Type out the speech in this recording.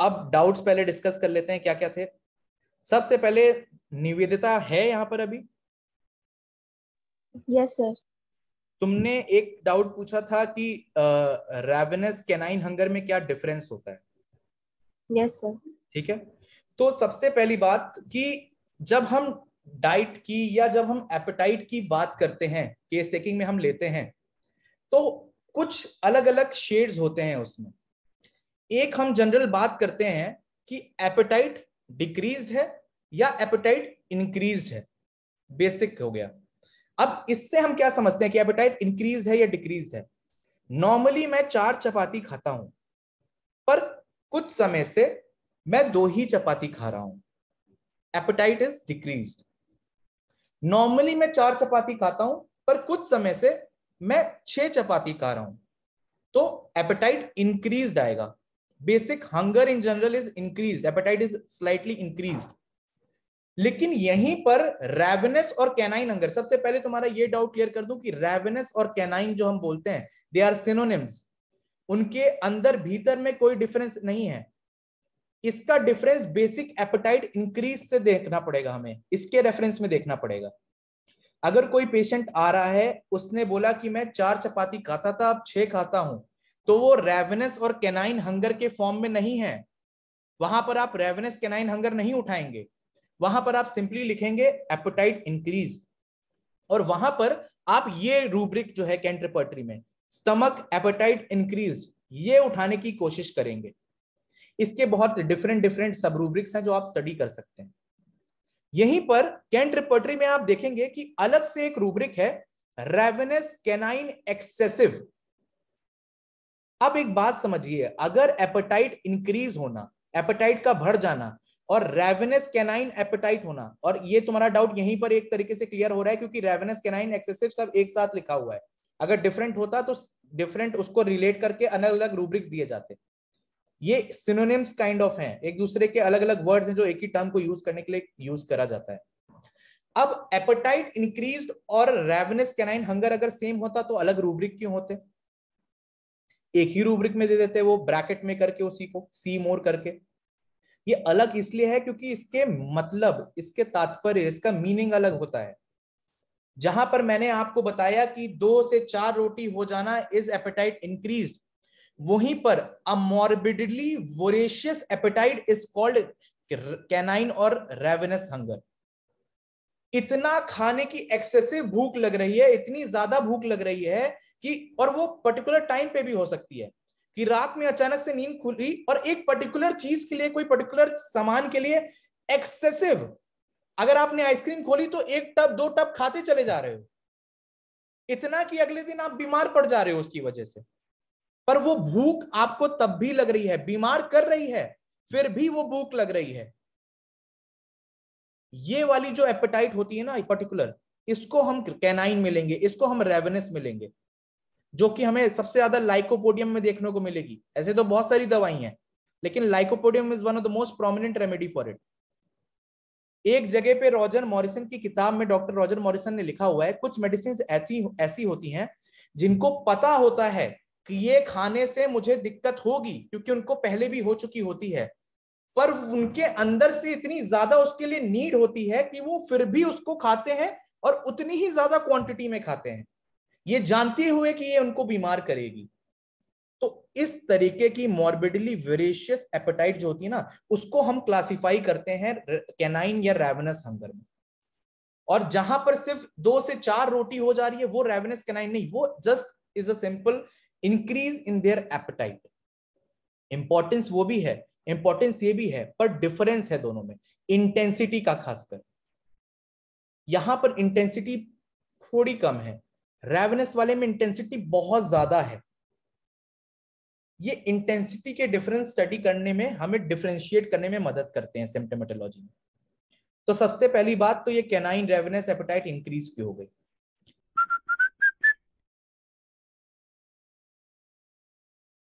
अब डाउट्स पहले डिस्कस कर लेते हैं क्या क्या थे सबसे पहले निवेदिता है यहाँ पर अभी यस yes, सर तुमने एक डाउट पूछा था कि रेवनस कैनाइन हंगर में क्या डिफरेंस होता है यस yes, सर ठीक है तो सबसे पहली बात कि जब हम डाइट की या जब हम एपेटाइट की बात करते हैं केस टेकिंग में हम लेते हैं तो कुछ अलग अलग शेड्स होते हैं उसमें एक हम जनरल बात करते हैं कि एपेटाइट डिक्रीज है या एपेटाइट इंक्रीज है बेसिक हो गया अब इससे हम क्या समझते हैं कि एपेटाइट इंक्रीज है या डिक्रीज है नॉर्मली मैं चार चपाती खाता हूं पर कुछ समय से मैं दो ही चपाती खा रहा हूं एपेटाइट इज डिक्रीज नॉर्मली मैं चार चपाती खाता हूं पर कुछ समय से मैं छह चपाती खा रहा हूं तो एपेटाइट इंक्रीज आएगा basic hunger in general is increase appetite is slightly increase लेकिन यहीं पर रेवनेस और कैनाइन हंगर सबसे पहले तुम्हारा ये डाउट क्लियर कर दूं कि रेवनेस और कैनाइन जो हम बोलते हैं दे आर सिनोनिम्स उनके अंदर भीतर में कोई डिफरेंस नहीं है इसका डिफरेंस बेसिक एपेटाइट इंक्रीज से देखना पड़ेगा हमें इसके रेफरेंस में देखना पड़ेगा अगर कोई पेशेंट आ रहा है उसने बोला कि मैं चार चपाती खाता था अब छह खाता हूं तो वो रेवनस और कैनाइन हंगर के फॉर्म में नहीं है वहां पर आप रेवनस कैनाइन हंगर नहीं उठाएंगे वहां पर आप सिंपली लिखेंगे एपोटाइट इंक्रीज और वहां पर आप ये रूब्रिक जो है कैंट्रपर्टरी में स्टमक एपोटाइट इंक्रीज ये उठाने की कोशिश करेंगे इसके बहुत डिफरेंट डिफरेंट सब रूब्रिक्स हैं जो आप स्टडी कर सकते हैं यहीं पर कैंट रिपोर्टरी में आप देखेंगे कि अलग से एक रूब्रिक है रेवनेस कैनाइन एक्सेसिव अब एक बात समझिए अगर एपेटाइट इंक्रीज होना एपेटाइट का भर जाना और रेवेनस कैनाइन एपेटाइट होना और ये तुम्हारा डाउट यहीं पर एक तरीके से क्लियर हो रहा है क्योंकि रेवेनस कैनाइन एक्सेसिव सब एक साथ लिखा हुआ है अगर डिफरेंट होता तो डिफरेंट उसको रिलेट करके अलग अलग रूब्रिक्स दिए जाते ये सिनोनिम्स काइंड ऑफ हैं एक दूसरे के अलग अलग वर्ड्स हैं जो एक ही टर्म को यूज करने के लिए यूज करा जाता है अब एपेटाइट इंक्रीज और रेवनेस कैनाइन हंगर अगर सेम होता तो अलग रूब्रिक क्यों होते एक ही रूब्रिक में दे देते हैं वो ब्रैकेट में करके उसी को सी मोर करके ये अलग इसलिए है क्योंकि इसके मतलब इसके तात्पर्य इसका मीनिंग अलग होता है जहां पर मैंने आपको बताया कि दो से चार रोटी हो जाना इज एपेटाइट इंक्रीज वहीं पर a morbidly voracious appetite is called canine और रेवेनस हंगर इतना खाने की एक्सेसिव भूख लग रही है इतनी ज्यादा भूख लग रही है कि और वो पर्टिकुलर टाइम पे भी हो सकती है कि रात में अचानक से नींद खुली और एक पर्टिकुलर चीज के लिए कोई पर्टिकुलर सामान के लिए एक्सेसिव अगर आपने आइसक्रीम खोली तो एक टप दो टप खाते चले जा रहे हो इतना कि अगले दिन आप बीमार पड़ जा रहे हो उसकी वजह से पर वो भूख आपको तब भी लग रही है बीमार कर रही है फिर भी वो भूख लग रही है ये वाली जो एपेटाइट होती है ना पर्टिकुलर इसको हम कैनाइन में लेंगे इसको हम रेवनेस मिलेंगे जो कि हमें सबसे ज्यादा लाइकोपोडियम में देखने को मिलेगी ऐसे तो बहुत सारी दवाई है लेकिन lycopodium is one of the most prominent remedy for it एक जगह पे रॉजर मॉरिसन की किताब में डॉक्टर रॉजर मॉरिसन ने लिखा हुआ है कुछ मेडिसिन ऐसी होती हैं जिनको पता होता है कि ये खाने से मुझे दिक्कत होगी क्योंकि उनको पहले भी हो चुकी होती है पर उनके अंदर से इतनी ज्यादा उसके लिए नीड होती है कि वो फिर भी उसको खाते हैं और उतनी ही ज्यादा क्वांटिटी में खाते हैं ये जानते हुए कि ये उनको बीमार करेगी तो इस तरीके की मॉर्बिडली वेरिशियस एपेटाइट जो होती है ना उसको हम क्लासिफाई करते हैं कैनाइन या रेवनस हंगर में और जहां पर सिर्फ दो से चार रोटी हो जा रही है वो रेवनस कैनाइन नहीं वो just is a simple increase in their appetite importance वो भी है इंपॉर्टेंस ये भी है पर डिफरेंस है दोनों में इंटेंसिटी का खासकर यहां पर इंटेंसिटी थोड़ी कम है रेवनेस वाले में इंटेंसिटी बहुत ज्यादा है ये इंटेंसिटी के डिफरेंस स्टडी करने में हमें डिफ्रेंशिएट करने में मदद करते हैं सिम्टोमेटोलॉजी में तो सबसे पहली बात तो ये कैनाइन रेवनेस एपेटाइट इंक्रीज क्यों हो गई